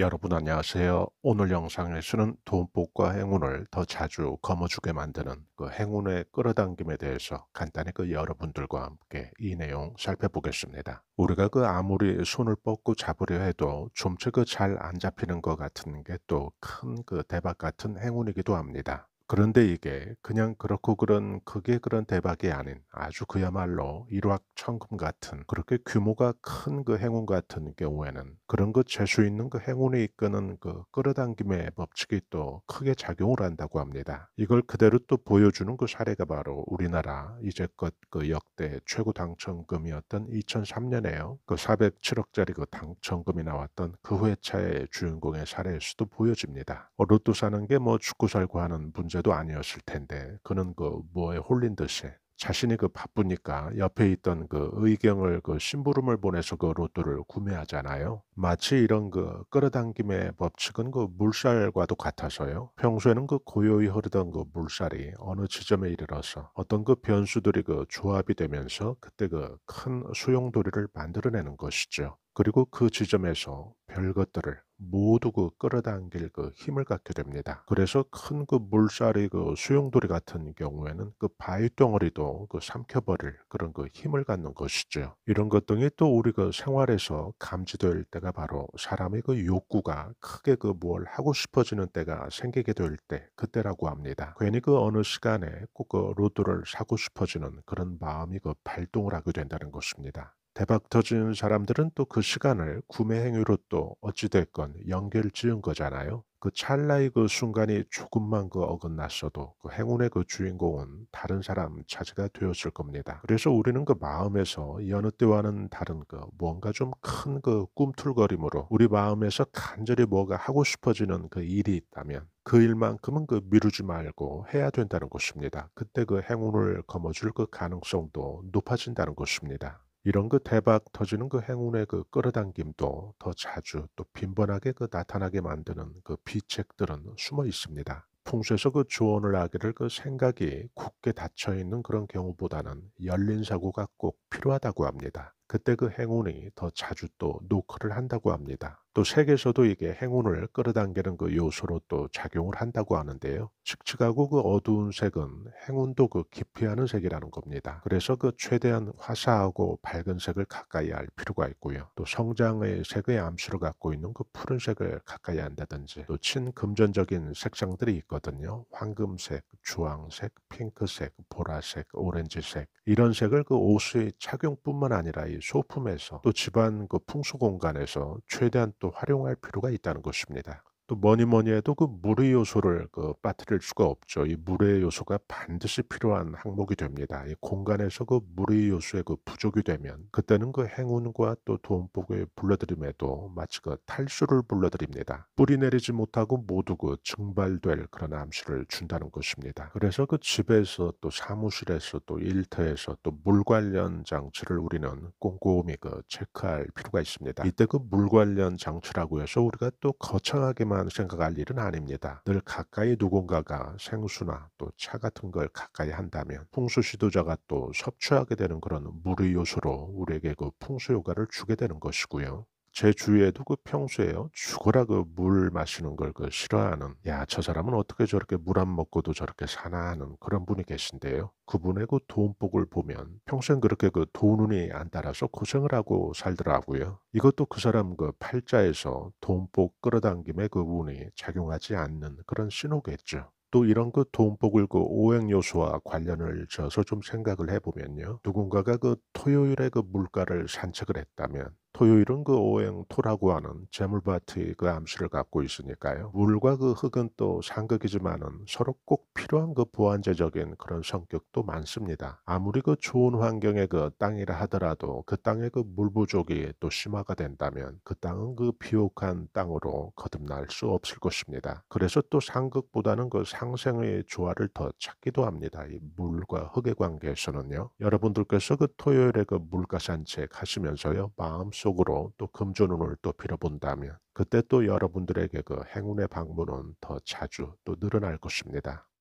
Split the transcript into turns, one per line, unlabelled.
여러분 안녕하세요. 오늘 영상에서는 돈복과 행운을 더 자주 거머쥐게 만드는 그 행운의 끌어당김에 대해서 간단히 그 여러분들과 함께 이 내용 살펴보겠습니다. 우리가 그 아무리 손을 뻗고 잡으려 해도 좀처 그잘 안 잡히는 것 같은 게 또 큰 그 대박 같은 행운이기도 합니다. 그런데 이게 그냥 그렇고 그런 그게 그런 대박이 아닌 아주 그야말로 일확천금 같은 그렇게 규모가 큰 그 행운 같은 경우에는 그런 그 재수 있는 그 행운이 이끄는 그 끌어당김의 법칙이 또 크게 작용을 한다고 합니다. 이걸 그대로 또 보여주는 그 사례가 바로 우리나라 이제껏 그 역대 최고 당첨금이었던 2003년에요. 그 407억짜리 그 당첨금이 나왔던 그 회차의 주인공의 사례일 수도 보여집니다. 로또 사는 게 뭐 축구 살고 하는 문제 문제도 아니었을 텐데 그는 그 뭐에 홀린 듯이 자신이 그 바쁘니까 옆에 있던 그 의경을 그 심부름을 보내서 그 로또를 구매하잖아요. 마치 이런 그 끌어당김의 법칙은 그 물살과도 같아서요. 평소에는 그 고요히 흐르던 그 물살이 어느 지점에 이르러서 어떤 그 변수들이 그 조합이 되면서 그때 그 큰 수용돌이를 만들어내는 것이죠. 그리고 그 지점에서 별것들을 모두 그 끌어당길 그 힘을 갖게 됩니다. 그래서 큰 그물살이그 수용돌이 같은 경우에는 그 바위 덩어리도 그 삼켜버릴 그런 그 힘을 갖는 것이죠. 이런 것 등이 또 우리 그 생활에서 감지될 때가 바로 사람의 그 욕구가 크게 그 뭘 하고 싶어지는 때가 생기게 될 때 그때라고 합니다. 괜히 그 어느 시간에 꼭 그로또를 사고 싶어지는 그런 마음이 그 발동을 하게 된다는 것입니다. 대박 터지는 사람들은 또 그 시간을 구매 행위로 또 어찌됐건 연결 지은 거잖아요. 그 찰나의 그 순간이 조금만 그 어긋났어도 그 행운의 그 주인공은 다른 사람 차지가 되었을 겁니다. 그래서 우리는 그 마음에서 여느 때와는 다른 그 뭔가 좀 큰 그 꿈틀거림으로 우리 마음에서 간절히 뭐가 하고 싶어지는 그 일이 있다면 그 일만큼은 그 미루지 말고 해야 된다는 것입니다. 그때 그 행운을 거머쥘 그 가능성도 높아진다는 것입니다. 이런 그 대박 터지는 그 행운의 그 끌어당김도 더 자주 또 빈번하게 그 나타나게 만드는 그 비책들은 숨어 있습니다. 풍수에서 그 조언을 하기를 그 생각이 굳게 닫혀 있는 그런 경우보다는 열린 사고가 꼭 필요하다고 합니다. 그때 그 행운이 더 자주 또 노크를 한다고 합니다. 또세계에서도 이게 행운을 끌어당기는 그 요소로 또 작용을 한다고 하는데요. 칙칙하고 그 어두운 색은 행운도 그 기피하는 색이라는 겁니다. 그래서 그 최대한 화사하고 밝은 색을 가까이 할 필요가 있고요. 또 성장의 색의 암수를 갖고 있는 그 푸른색을 가까이 한다든지 또 친금전적인 색상들이 있거든요. 황금색, 주황색, 핑크색, 보라색, 오렌지색 이런 색을 그 옷의 착용뿐만 아니라 이 소품에서 또 집안 그 풍수 공간에서 최대한 또 활용할 필요가 있다는 것입니다. 또 뭐니 뭐니 해도 그 물의 요소를 그 빠뜨릴 수가 없죠. 이 물의 요소가 반드시 필요한 항목이 됩니다. 이 공간에서 그 물의 요소의 그 부족이 되면 그때는 그 행운과 또돈복의 불러들임에도 마치 그 탈수를 불러들입니다. 뿌리 내리지 못하고 모두 그 증발될 그런 암시를 준다는 것입니다. 그래서 그 집에서 또 사무실에서 또 일터에서 또 물 관련 장치를 우리는 꼼꼼히 그 체크할 필요가 있습니다. 이때 그 물 관련 장치라고 해서 우리가 또 거창하게만 혼자만 생각할 일은 아닙니다. 늘 가까이 누군가가 생수나 또 차 같은 걸 가까이 한다면 풍수 시도자가 또 섭취하게 되는 그런 물의 요소로 우리에게 그 풍수 효과를 주게 되는 것이고요. 제 주위에도 그 평소에요. 죽어라 그 물 마시는 걸 그 싫어하는 야, 저 사람은 어떻게 저렇게 물 안 먹고도 저렇게 사나 하는 그런 분이 계신데요. 그분의 그 돈복을 보면 평생 그렇게 그 돈운이 안 따라서 고생을 하고 살더라고요. 이것도 그 사람 그 팔자에서 돈복 끌어당김에 그 운이 작용하지 않는 그런 신호겠죠. 또 이런 그 돈복을 그 오행 요소와 관련을 져서 좀 생각을 해보면요. 누군가가 그 토요일에 그 물가를 산책을 했다면 토요일은 그 오행토라고 하는 재물바트의그암수를 갖고 있으니까요. 물과 그 흙은 또 상극이지만은 서로 꼭 필요한 그 보완제적인 그런 성격도 많습니다. 아무리 그 좋은 환경의 그 땅이라 하더라도 그 땅의 그물 부족이 또 심화가 된다면 그 땅은 그 비옥한 땅으로 거듭날 수 없을 것입니다. 그래서 또 상극보다는 그 상생의 조화를 더 찾기도 합니다. 이 물과 흙의 관계에서는요. 여러분들께서 그 토요일에 그 물가 산책 하시면서요. 마음속 쪽으로 또 금주눈을 또 빌어본다면 그때 또 여러분들에게 그 행운의 방문은 더 자주 또 늘어날 것입니다.